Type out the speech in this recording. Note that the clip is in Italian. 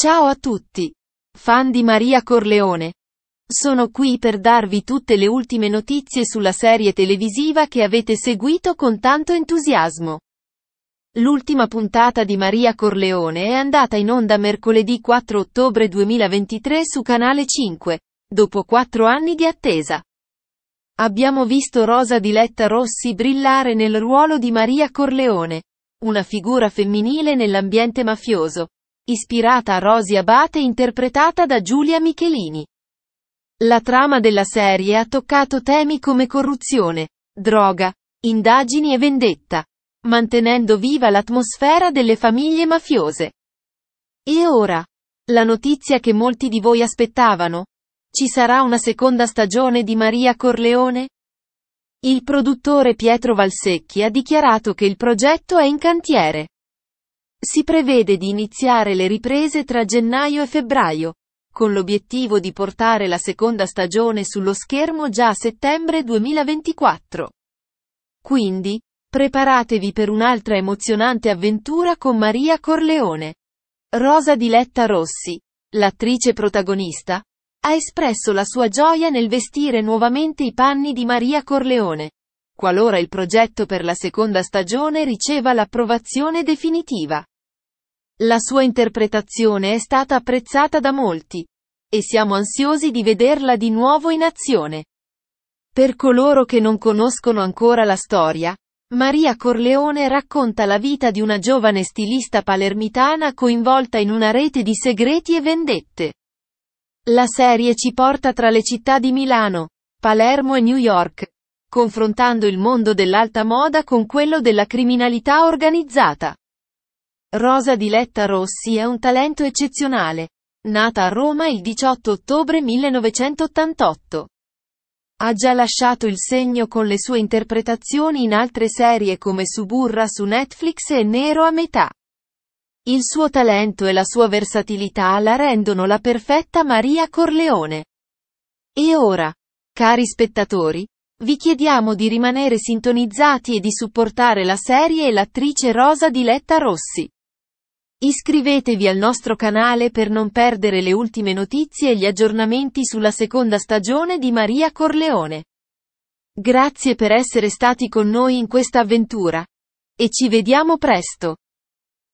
Ciao a tutti! Fan di Maria Corleone. Sono qui per darvi tutte le ultime notizie sulla serie televisiva che avete seguito con tanto entusiasmo. L'ultima puntata di Maria Corleone è andata in onda mercoledì 4 ottobre 2023 su Canale 5, dopo quattro anni di attesa. Abbiamo visto Rosa Diletta Rossi brillare nel ruolo di Maria Corleone, una figura femminile nell'ambiente mafioso, ispirata a Rosy Abate e interpretata da Giulia Michelini. La trama della serie ha toccato temi come corruzione, droga, indagini e vendetta, mantenendo viva l'atmosfera delle famiglie mafiose. E ora, la notizia che molti di voi aspettavano? Ci sarà una seconda stagione di Maria Corleone? Il produttore Pietro Valsecchi ha dichiarato che il progetto è in cantiere. Si prevede di iniziare le riprese tra gennaio e febbraio, con l'obiettivo di portare la seconda stagione sullo schermo già a settembre 2024. Quindi, preparatevi per un'altra emozionante avventura con Maria Corleone. Rosa Diletta Rossi, l'attrice protagonista, ha espresso la sua gioia nel vestire nuovamente i panni di Maria Corleone, qualora il progetto per la seconda stagione riceva l'approvazione definitiva. La sua interpretazione è stata apprezzata da molti. E siamo ansiosi di vederla di nuovo in azione. Per coloro che non conoscono ancora la storia, Maria Corleone racconta la vita di una giovane stilista palermitana coinvolta in una rete di segreti e vendette. La serie ci porta tra le città di Milano, Palermo e New York, confrontando il mondo dell'alta moda con quello della criminalità organizzata. Rosa Diletta Rossi è un talento eccezionale. Nata a Roma il 18 ottobre 1988. Ha già lasciato il segno con le sue interpretazioni in altre serie come Suburra su Netflix e Nero a metà. Il suo talento e la sua versatilità la rendono la perfetta Maria Corleone. E ora, cari spettatori, vi chiediamo di rimanere sintonizzati e di supportare la serie e l'attrice Rosa Diletta Rossi. Iscrivetevi al nostro canale per non perdere le ultime notizie e gli aggiornamenti sulla seconda stagione di Maria Corleone. Grazie per essere stati con noi in questa avventura. E ci vediamo presto.